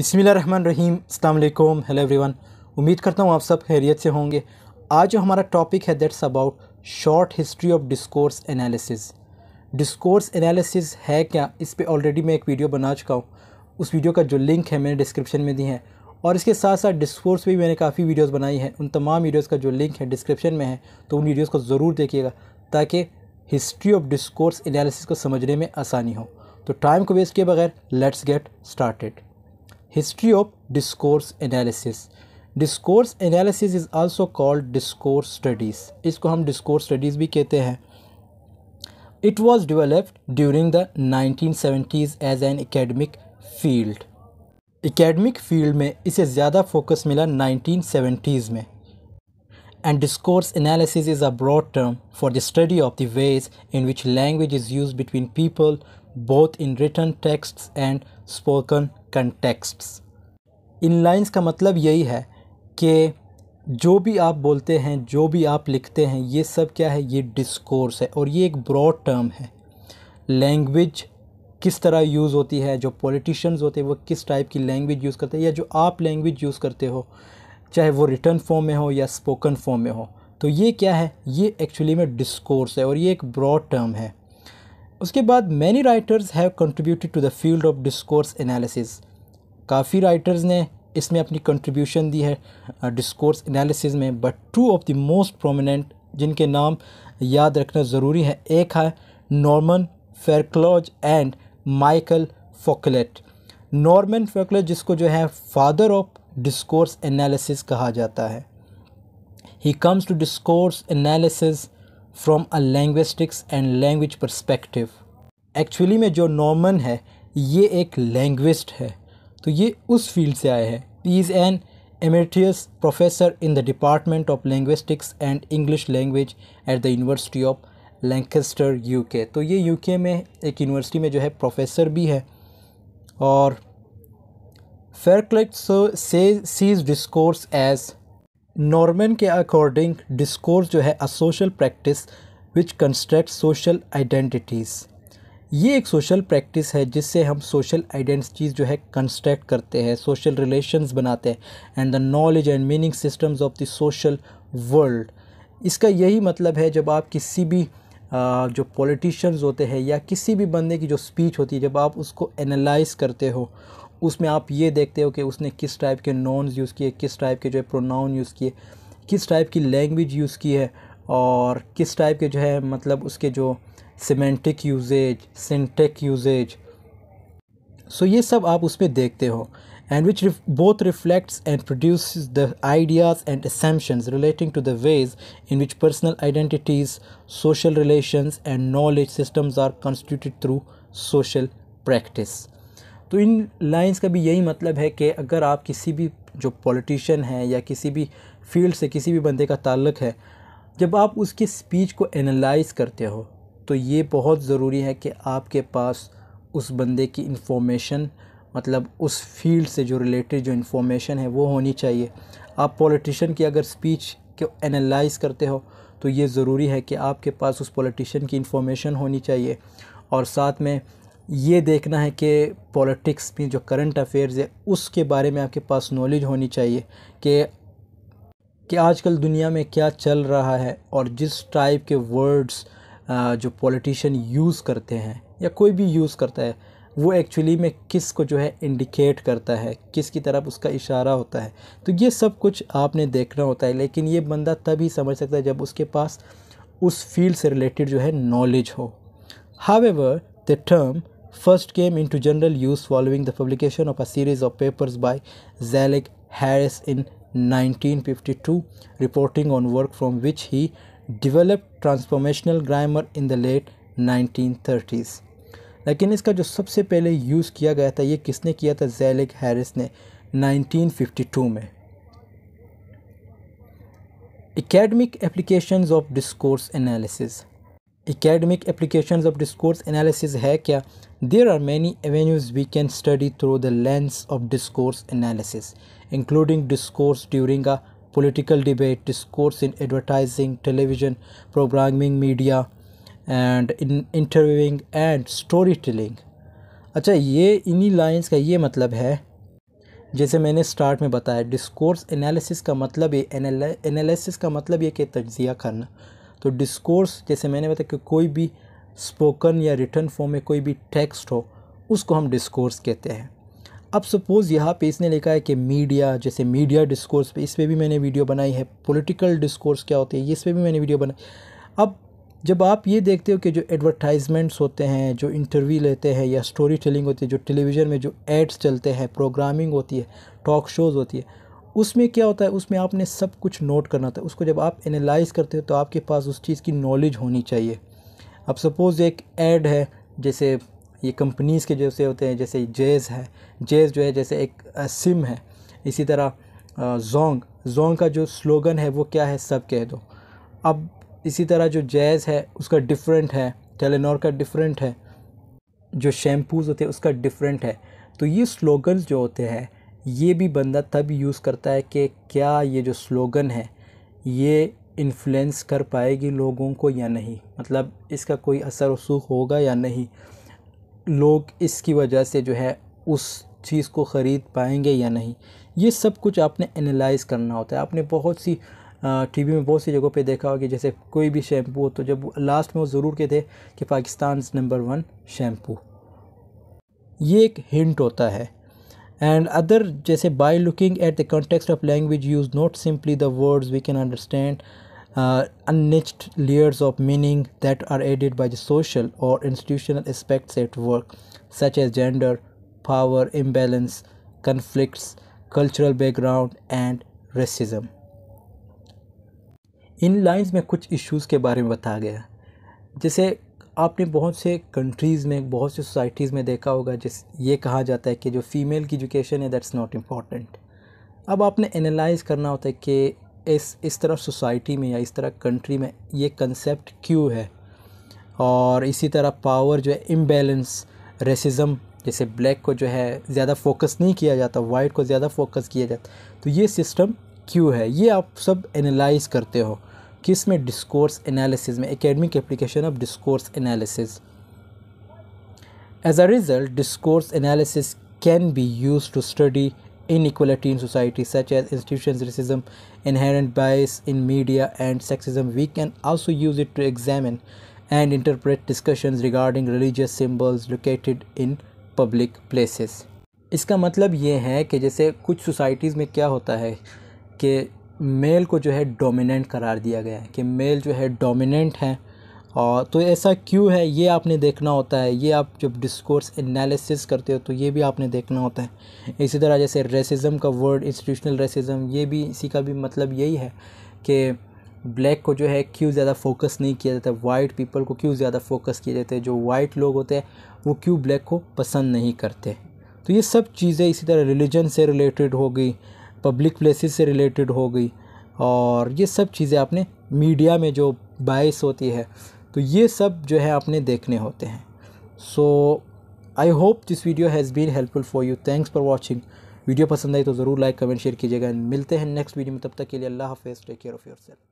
बिसमीम अल्लाम hello everyone उम्मीद करता हूँ आप सब खैरियत से होंगे आज जो हमारा टॉपिक है that's about short history of discourse analysis discourse analysis है क्या इस पर ऑलरेडी मैं एक वीडियो बना चुका हूँ उस वीडियो का जो लिंक है मैंने डिस्क्रिप्शन में दी है और इसके साथ साथ डिस्कोर्स भी मैंने काफ़ी वीडियोज़ बनाई हैं उन तमाम वीडियोज़ का जो लिंक है डिस्क्रिप्शन में है तो उन वीडियोज़ को ज़रूर देखिएगा ताकि हिस्ट्री ऑफ डिस्कोर्स एनालिसिस को समझने में आसानी हो तो टाइम को वेस्ट किए बगैर let's get started history of discourse analysis discourse analysis is also called discourse studies इसको हम डिस्कोर्स स्टडीज़ भी कहते हैं it was developed during the nineteen seventies as an academic field academic field में इसे ज़्यादा फोकस मिला 1970s में and discourse analysis is a broad term for the study of the ways in which language is used between people both in written texts and spoken contexts. in lines ka matlab yahi hai ke जो भी आप बोलते हैं जो भी आप लिखते हैं ये सब क्या है ये डिस्कोर्स है और ये एक ब्रॉड टर्म है लैंग्वेज किस तरह यूज़ होती है जो पॉलिटिशियंस होते हैं वो किस टाइप की लैंग्वेज यूज़ करते हैं या जो आप लैंग्वेज यूज़ करते हो चाहे वो रिटर्न फॉर्म में हो या स्पोकन फॉर्म में हो तो ये क्या है ये एक्चुअली में डिस्कोर्स है और ये एक ब्रॉड टर्म है उसके बाद many writers have contributed to the field of discourse analysis काफ़ी राइटर्स ने इसमें अपनी कंट्रीब्यूशन दी है डिस्कोर्स एनालिसिस में but two of the most prominent जिनके नाम याद रखना ज़रूरी है एक है Norman Fairclough and Michael Foucault Norman Fairclough जिसको जो है फादर ऑफ डिस्कोर्स एनालिसिस कहा जाता है he comes to discourse analysis from a linguistics and language perspective actually में जो नॉर्मन है ये एक लैंग्विस्ट है तो ये उस फील्ड से आए हैं he is an emeritus professor in the department of linguistics and English language at the university of Lancaster के तो ये यू के में एक यूनिवर्सिटी में जो है प्रोफेसर भी है और Fairclough sees discourse as Norman के अकॉर्डिंग डिस्कोर्स जो है a social practice which construct social identities ये एक सोशल प्रैक्टिस है जिससे हम सोशल आइडेंटिटीज़ जो है कंस्ट्रक्ट करते हैं सोशल रिलेशंस बनाते हैं and the knowledge and meaning systems of the social world इसका यही मतलब है जब आप किसी भी जो पॉलिटिशियंस होते हैं या किसी भी बंदे की जो स्पीच होती है जब आप उसको एनालाइज करते हो उसमें आप ये देखते हो कि उसने किस टाइप के नॉन्स यूज़ किए किस टाइप के जो है प्रोनाउन यूज़ किए किस टाइप की लैंग्वेज यूज़ की है और किस टाइप के जो है मतलब उसके जो semantic usages syntactic usages so ये सब आप उसमें देखते हो and which both reflects and produce the ideas and assumptions relating to the ways in which personal identities social relation and knowledge systems are constituted through social practice तो इन lines का भी यही मतलब है कि अगर आप किसी भी जो पॉलिटिशियन है या किसी भी फील्ड से किसी भी बंदे का ताल्लुक है जब आप उसकी स्पीच को एनालाइज करते हो तो ये बहुत ज़रूरी है कि आपके पास उस बंदे की इंफॉर्मेशन मतलब उस फील्ड से जो रिलेटेड जो इन्फॉर्मेशन है वो होनी चाहिए आप पॉलिटिशियन की अगर स्पीच को एनालाइज करते हो तो ये ज़रूरी है कि आपके पास उस पॉलिटिशियन की इन्फॉर्मेशन होनी चाहिए और साथ में ये देखना है कि पॉलिटिक्स में जो करंट अफेयर्स है उसके बारे में आपके पास नॉलेज होनी चाहिए कि कि आजकल दुनिया में क्या चल रहा है और जिस टाइप के वर्ड्स जो पॉलिटिशियन यूज़ करते हैं या कोई भी यूज़ करता है वो एक्चुअली में किस को जो है इंडिकेट करता है किस की तरफ उसका इशारा होता है तो ये सब कुछ आपने देखना होता है लेकिन ये बंदा तभी समझ सकता है जब उसके पास उस फील्ड से रिलेटेड जो है नॉलेज हो however the term first came into general use following the publication of a series of papers by Zalek Harris in 1952 reporting on work from which he developed transformational grammar in the late 1930s. lekin iska jo sabse pehle use kiya gaya tha ye kisne kiya tha Zalek Harris ne 1952 में academic applications of discourse analysis academic applications of discourse analysis है क्या there are many avenues we can study through the lens of discourse analysis including discourse during a political debate discourse in advertising television programming media and in interviewing and storytelling अच्छा ये इन्हीं lines का ये मतलब है जैसे मैंने start में बताया डिस्कोर्स एनालिसिस का मतलब ये एनालिसिस का मतलब ये कि तजिया करना तो डिस्कोर्स जैसे मैंने बताया कि कोई भी स्पोकन या रिटर्न फॉर्म में कोई भी टेक्स्ट हो उसको हम डिस्कोर्स कहते हैं अब सपोज़ यहाँ पे इसने लिखा है कि मीडिया जैसे मीडिया डिस्कोर्स पे इस पर भी मैंने वीडियो बनाई है पॉलिटिकल डिस्कोर्स क्या होते हैं इस पर भी मैंने वीडियो बनाई अब जब आप ये देखते हो कि जो एडवर्टाइजमेंट्स होते हैं जो इंटरव्यू लेते हैं या स्टोरी टेलिंग होती है जो टेलीविज़न में जो एड्स चलते हैं प्रोग्रामिंग होती है टॉक शोज़ होती है उसमें क्या होता है उसमें आपने सब कुछ नोट करना होता है उसको जब आप एनालाइज करते हो तो आपके पास उस चीज़ की नॉलेज होनी चाहिए अब सपोज़ एक ऐड है जैसे ये कंपनीज़ के जैसे होते हैं जैसे जेज़ है जेज़ जो है जैसे एक सिम है इसी तरह जोंग जोंग का जो स्लोगन है वो क्या है सब कह दो अब इसी तरह जो जैज़ है उसका डिफरेंट है टेलेनोर का डिफरेंट है जो शैम्पूज़ होते हैं उसका डिफरेंट है तो ये स्लोगन जो होते हैं ये भी बंदा तब यूज़ करता है कि क्या ये जो स्लोगन है ये इन्फ्लुएंस कर पाएगी लोगों को या नहीं मतलब इसका कोई असर रसूख होगा या नहीं लोग इसकी वजह से जो है उस चीज़ को ख़रीद पाएंगे या नहीं ये सब कुछ आपने एनालाइज करना होता है आपने बहुत सी टीवी में बहुत सी जगहों पे देखा होगा जैसे कोई भी शैम्पू हो तो जब लास्ट में वो ज़रूर कहते कि पाकिस्तान नंबर वन शैम्पू ये एक हिंट होता है and other जैसे by looking at the context of language use not simply the words we can understand uh, unnitched layers of meaning that are added by the social or institutional aspects at work such as gender power imbalance conflicts cultural background and racism इन lines में कुछ issues के बारे में बताया गया जैसे आपने बहुत से कंट्रीज़ में बहुत से सोसाइटीज़ में देखा होगा जिस ये कहा जाता है कि जो फ़ीमेल की एजुकेशन है दैट्स नॉट इम्पॉर्टेंट अब आपने एनालाइज़ करना होता है कि इस इस तरह सोसाइटी में या इस तरह कंट्री में ये कंसेप्ट क्यों है और इसी तरह पावर जो है इम्बेलेंस रेसिज़म जैसे ब्लैक को जो है ज़्यादा फोकस नहीं किया जाता वाइट को ज़्यादा फोकस किया जाता तो ये सिस्टम क्यों है ये आप सब एनालाइज करते हो किस में डिस्कोर्स एनालिसिस में academic application of discourse analysis as a result discourse analysis can be use to study inequality in society such as institution racism inherent bias in media and sexism we can also use it to examine and interpret discussion regarding religious symbols located in public places इसका मतलब ये है कि जैसे कुछ societies में क्या होता है कि मेल को जो है डोमिनेंट करार दिया गया है कि मेल जो है डोमिनेंट है और तो ऐसा क्यों है ये आपने देखना होता है ये आप जब डिस्कोर्स एनालिसिस करते हो तो ये भी आपने देखना होता है इसी तरह जैसे रेसिज्म का वर्ड इंस्टीट्यूशनल रेसिज्म ये भी इसी का भी मतलब यही है कि ब्लैक को जो है क्यों ज़्यादा फोकस नहीं किया जाता वाइट पीपल को क्यों ज़्यादा फोकस किया जाता है जो वाइट लोग होते हैं वो क्यों ब्लैक को पसंद नहीं करते तो ये सब चीज़ें इसी तरह रिलीजन से रिलेटेड हो गई पब्लिक प्लेसेस से रिलेटेड हो गई और ये सब चीज़ें आपने मीडिया में जो बायस होती है तो ये सब जो है आपने देखने होते हैं so I hope this video has been helpful for you thanks for watching video पसंद आई तो ज़रूर लाइक कमेंट शेयर कीजिएगा मिलते हैं नेक्स्ट वीडियो में तब तक के लिए अल्लाह हाफ़ take care of your self